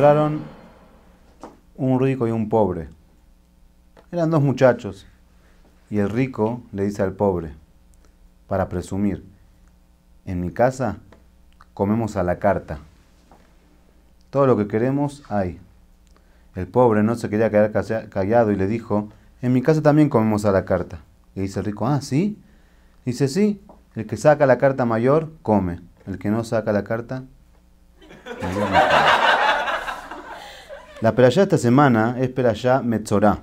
encontraron un rico y un pobre. Eran dos muchachos. Y el rico le dice al pobre, para presumir, en mi casa comemos a la carta. Todo lo que queremos hay. El pobre no se quería quedar callado y le dijo, en mi casa también comemos a la carta. Y dice el rico, ah, ¿sí? Dice, sí, el que saca la carta mayor, come. El que no saca la carta, la perayá esta semana es perayá Metzorá.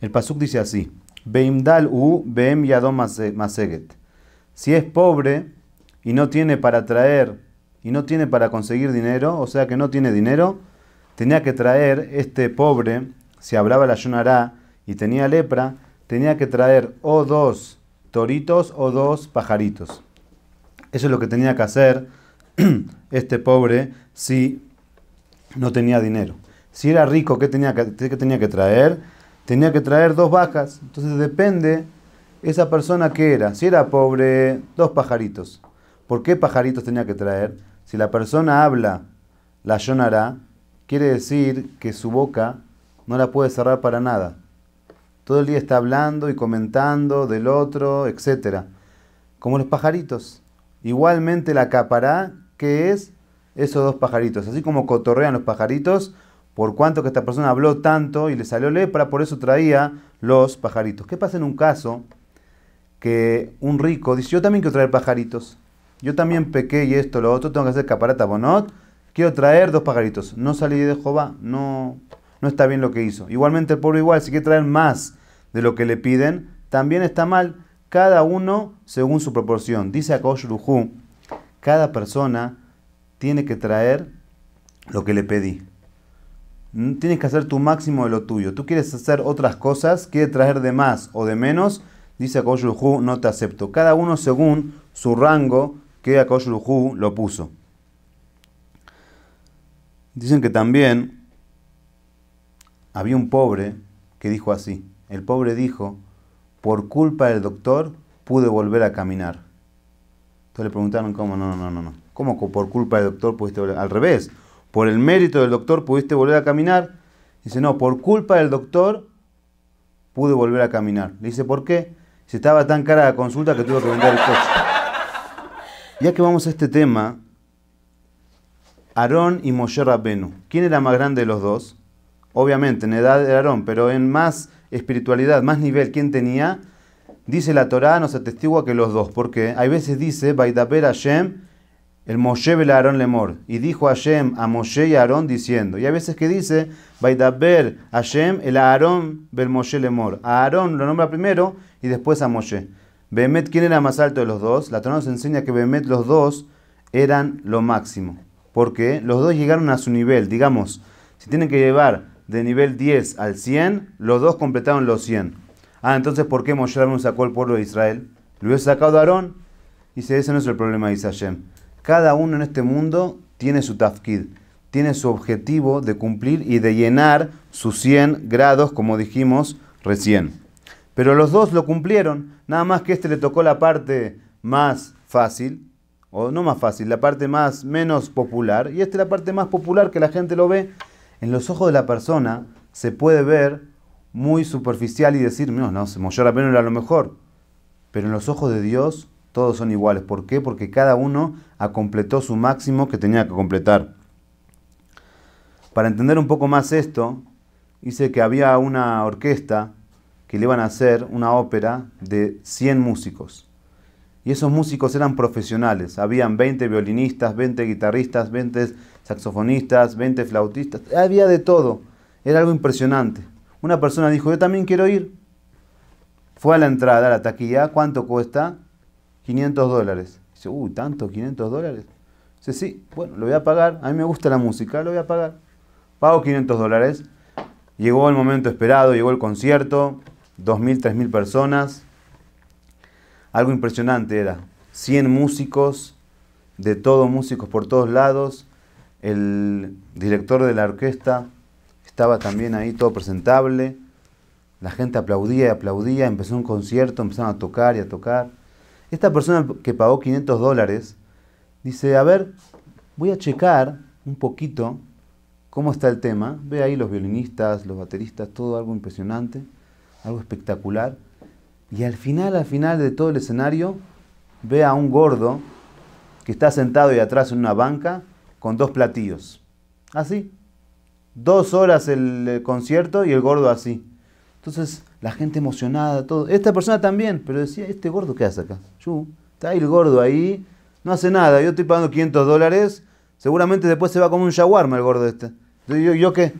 El pasuk dice así: Beimdal u beem yadom maseget. Si es pobre y no tiene para traer y no tiene para conseguir dinero, o sea que no tiene dinero, tenía que traer este pobre, si hablaba la Yonará y tenía lepra, tenía que traer o dos toritos o dos pajaritos. Eso es lo que tenía que hacer este pobre si no tenía dinero. Si era rico, ¿qué tenía que, tenía que traer? Tenía que traer dos bajas. Entonces depende esa persona que era. Si era pobre, dos pajaritos. ¿Por qué pajaritos tenía que traer? Si la persona habla la llonará. quiere decir que su boca no la puede cerrar para nada. Todo el día está hablando y comentando del otro, etc. Como los pajaritos. Igualmente la capará, que es esos dos pajaritos. Así como cotorrean los pajaritos, por cuanto que esta persona habló tanto y le salió lepra, por eso traía los pajaritos. ¿Qué pasa en un caso que un rico dice, yo también quiero traer pajaritos? Yo también pequé y esto, lo otro, tengo que hacer caparata bonot, quiero traer dos pajaritos. No salí de Jehová, no, no está bien lo que hizo. Igualmente el pueblo igual, si quiere traer más de lo que le piden, también está mal, cada uno según su proporción. Dice Akosh cada persona tiene que traer lo que le pedí. Mm, tienes que hacer tu máximo de lo tuyo. Tú quieres hacer otras cosas, quieres traer de más o de menos, dice Akoyuhu, no te acepto. Cada uno según su rango que Akoyuhu lo puso. Dicen que también había un pobre que dijo así. El pobre dijo, por culpa del doctor pude volver a caminar. Entonces le preguntaron, ¿cómo? No, no, no, no. ¿Cómo por culpa del doctor pudiste volver? Al revés por el mérito del doctor pudiste volver a caminar. Dice, no, por culpa del doctor pude volver a caminar. Le dice, ¿por qué? Se estaba tan cara la consulta que tuve que vender el coche. Ya que vamos a este tema, Aarón y Moshe Rabenu. ¿Quién era más grande de los dos? Obviamente, en edad era Aarón, pero en más espiritualidad, más nivel, ¿quién tenía? Dice la Torá, nos atestigua que los dos, porque hay veces dice, Baidaper Hashem el Moshe le Lemor. Y dijo a Hashem a Moshe y Aarón diciendo. Y a veces que dice, Vaidaber Hashem el Aarón vel Moshe Lemor. A Aarón lo nombra primero y después a Moshe. Behemet, ¿quién era más alto de los dos? La Torah nos enseña que Bemet los dos eran lo máximo. Porque los dos llegaron a su nivel. Digamos, si tienen que llevar de nivel 10 al 100, los dos completaron los 100. Ah, entonces, ¿por qué Moshe no sacó el pueblo de Israel? Lo hubiese sacado Aarón. Y dice, ese no es el problema, dice Hashem. Cada uno en este mundo tiene su tafkid, tiene su objetivo de cumplir y de llenar sus 100 grados, como dijimos recién. Pero los dos lo cumplieron, nada más que este le tocó la parte más fácil, o no más fácil, la parte más menos popular, y esta es la parte más popular que la gente lo ve. En los ojos de la persona se puede ver muy superficial y decir, no, no, la Rabbeinu era lo mejor. Pero en los ojos de Dios todos son iguales. ¿Por qué? Porque cada uno completó su máximo que tenía que completar. Para entender un poco más esto, hice que había una orquesta que le iban a hacer una ópera de 100 músicos. Y esos músicos eran profesionales. Habían 20 violinistas, 20 guitarristas, 20 saxofonistas, 20 flautistas. Había de todo. Era algo impresionante. Una persona dijo, yo también quiero ir. Fue a la entrada, a la taquilla, ¿cuánto cuesta? 500 dólares. Dice, uy, ¿tanto? ¿500 dólares? Dice, sí, bueno, lo voy a pagar. A mí me gusta la música, lo voy a pagar. Pago 500 dólares. Llegó el momento esperado, llegó el concierto. 2.000, 3.000 personas. Algo impresionante era. 100 músicos, de todos músicos por todos lados. El director de la orquesta estaba también ahí todo presentable. La gente aplaudía y aplaudía, empezó un concierto, empezaron a tocar y a tocar. Esta persona que pagó 500 dólares dice, a ver, voy a checar un poquito cómo está el tema. Ve ahí los violinistas, los bateristas, todo algo impresionante, algo espectacular. Y al final, al final de todo el escenario, ve a un gordo que está sentado y atrás en una banca con dos platillos. Así. Dos horas el concierto y el gordo así. Entonces, la gente emocionada, todo. Esta persona también, pero decía, ¿este gordo qué hace acá? Yo, está ahí el gordo ahí, no hace nada, yo estoy pagando 500 dólares, seguramente después se va como un shawarma el gordo este. ¿Yo, yo qué?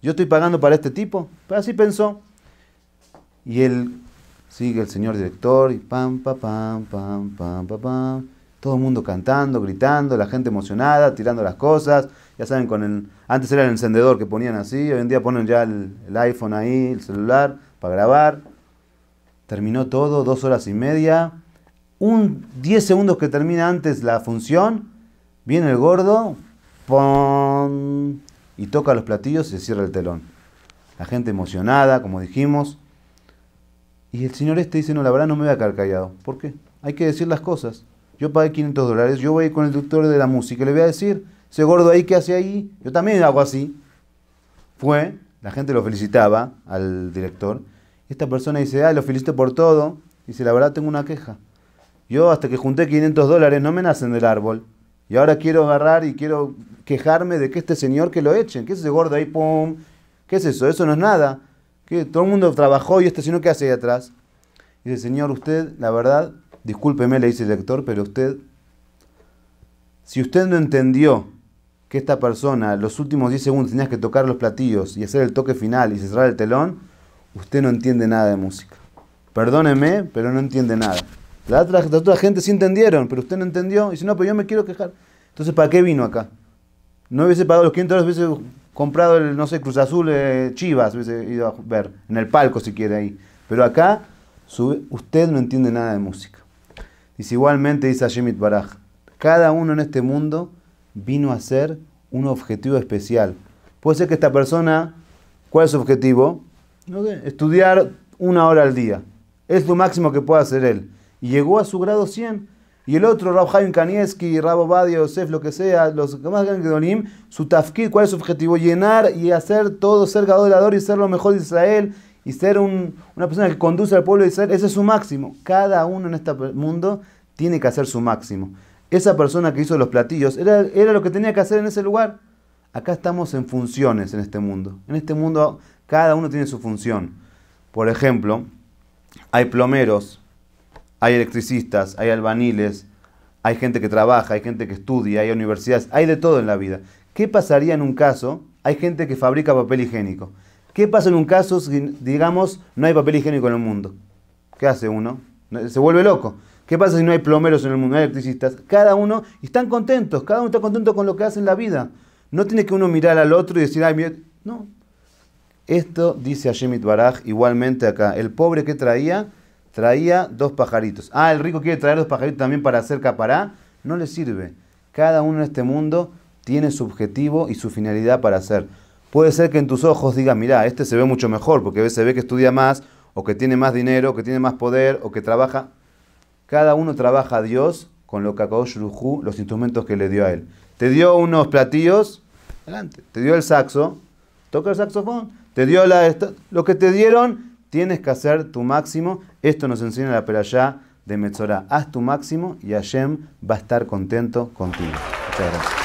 ¿Yo estoy pagando para este tipo? Pero pues así pensó. Y él sigue el señor director y pam, pam, pam, pam, pam, pam, pam. Todo el mundo cantando, gritando, la gente emocionada, tirando las cosas. Ya saben, con el, antes era el encendedor que ponían así, hoy en día ponen ya el, iPhone ahí, el celular, para grabar. Terminó todo, dos horas y media. Un 10 segundos que termina antes la función, viene el gordo, pon y toca los platillos y se cierra el telón. La gente emocionada, como dijimos. Y el señor este dice, no, la verdad no me voy a quedar callado. ¿Por qué? Hay que decir las cosas yo pagué 500 dólares, yo voy con el doctor de la música y le voy a decir, ese gordo ahí que hace ahí, yo también hago así. Fue, la gente lo felicitaba al director. Esta persona dice, ah, lo felicito por todo. Dice, la verdad tengo una queja. Yo hasta que junté 500 dólares no me nacen del árbol. Y ahora quiero agarrar y quiero quejarme de que este señor que lo echen. que es ese gordo ahí? ¡Pum! ¿Qué es eso? Eso no es nada. que Todo el mundo trabajó y este señor ¿qué hace ahí atrás? Dice, señor, usted, la verdad, Discúlpeme, le dice el lector, pero usted, si usted no entendió que esta persona los últimos 10 segundos tenía que tocar los platillos y hacer el toque final y cerrar el telón, usted no entiende nada de música. Perdóneme, pero no entiende nada. La otra, gente sí entendieron, pero usted no entendió. Y dice, no, pero yo me quiero quejar. Entonces, ¿para qué vino acá? No hubiese pagado los 500 dólares, hubiese comprado el, no sé, Cruz Azul, eh, Chivas, hubiese ido a ver, en el palco si quiere ahí. Pero acá, usted no entiende nada de música. Dice igualmente, dice Hashemit Baraj, cada uno en este mundo vino a ser un objetivo especial. Puede ser que esta persona, ¿cuál es su objetivo? Estudiar una hora al día. Es lo máximo que puede hacer él. Y llegó a su grado 100. Y el otro, Rab Kanieski, rabo Badia, Yosef, lo que sea, los que más grandes Donim, su tafkir, ¿cuál es su objetivo? Llenar y hacer todo, ser gadolador y ser lo mejor de Israel y ser un, una persona que conduce al pueblo y ser ese es su máximo. Cada uno en este mundo tiene que hacer su máximo. Esa persona que hizo los platillos era, era lo que tenía que hacer en ese lugar. Acá estamos en funciones en este mundo. En este mundo cada uno tiene su función. Por ejemplo, hay plomeros, hay electricistas, hay albaniles, hay gente que trabaja, hay gente que estudia, hay universidades, hay de todo en la vida. ¿Qué pasaría en un caso? Hay gente que fabrica papel higiénico. ¿Qué pasa en un caso si, digamos, no hay papel higiénico en el mundo? ¿Qué hace uno? Se vuelve loco. ¿Qué pasa si no hay plomeros en el mundo? No hay electricistas. Cada uno están contentos, cada uno está contento con lo que hace en la vida. No tiene que uno mirar al otro y decir, ay, mira, no. Esto dice Shemit Baraj igualmente acá. El pobre que traía, traía dos pajaritos. Ah, el rico quiere traer dos pajaritos también para hacer capará. No le sirve. Cada uno en este mundo tiene su objetivo y su finalidad para hacer. Puede ser que en tus ojos digas, mira, este se ve mucho mejor, porque se ve que estudia más, o que tiene más dinero, o que tiene más poder, o que trabaja. Cada uno trabaja a Dios con lo que acabó los instrumentos que le dio a él. Te dio unos platillos, adelante. Te dio el saxo, toca el saxofón. Te dio la, lo que te dieron, tienes que hacer tu máximo. Esto nos enseña la perayá de Metzorah. Haz tu máximo y Hashem va a estar contento contigo. Muchas